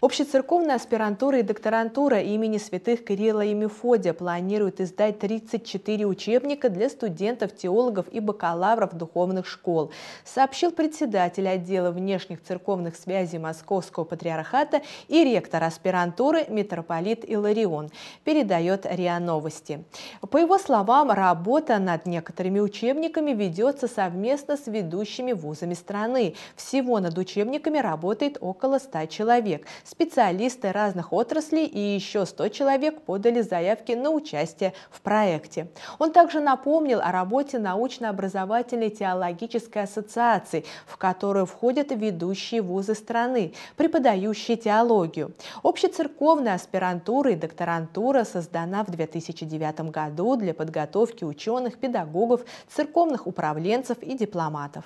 Общецерковная аспирантура и докторантура имени святых Кирилла и Мефодия планируют издать 34 учебника для студентов, теологов и бакалавров духовных школ, сообщил председатель отдела внешних церковных связей Московского патриархата и ректор аспирантуры митрополит Иларион, передает РИА Новости. По его словам, работа над некоторыми учебниками ведется совместно с ведущими вузами страны. Всего над учебниками работает около 100 человек – Специалисты разных отраслей и еще 100 человек подали заявки на участие в проекте. Он также напомнил о работе научно-образовательной теологической ассоциации, в которую входят ведущие вузы страны, преподающие теологию. Общецерковная аспирантура и докторантура создана в 2009 году для подготовки ученых, педагогов, церковных управленцев и дипломатов.